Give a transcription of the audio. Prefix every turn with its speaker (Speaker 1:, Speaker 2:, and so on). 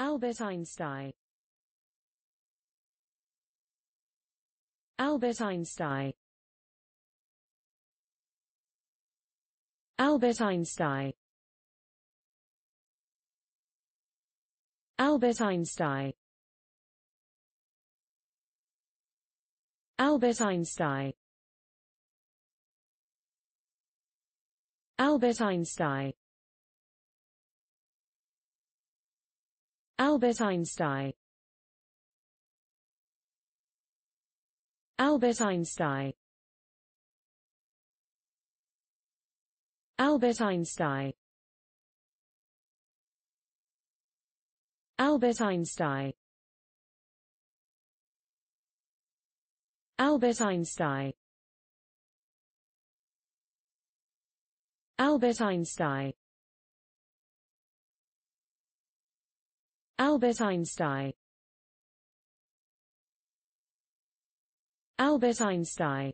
Speaker 1: Albert Einstein Albert Einstein Albert Einstein Albert Einstein Albert Einstein Albert Einstein Albert Einstein Albert Einstein Albert Einstein Albert Einstein Albert Einstein Albert Einstein Albert Einstein Albert Einstein